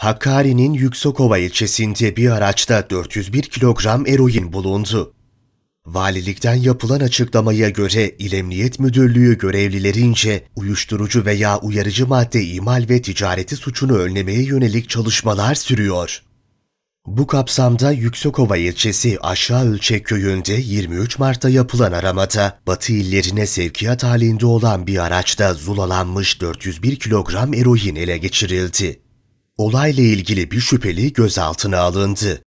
Hakkari'nin Yüksokova ilçesinde bir araçta 401 kilogram eroin bulundu. Valilikten yapılan açıklamaya göre İl Emniyet Müdürlüğü görevlilerince uyuşturucu veya uyarıcı madde imal ve ticareti suçunu önlemeye yönelik çalışmalar sürüyor. Bu kapsamda Yüksekova ilçesi Aşağı Ölçek köyünde 23 Mart'ta yapılan aramada Batı illerine sevkiyat halinde olan bir araçta zulalanmış 401 kilogram eroin ele geçirildi. Olayla ilgili bir şüpheli gözaltına alındı.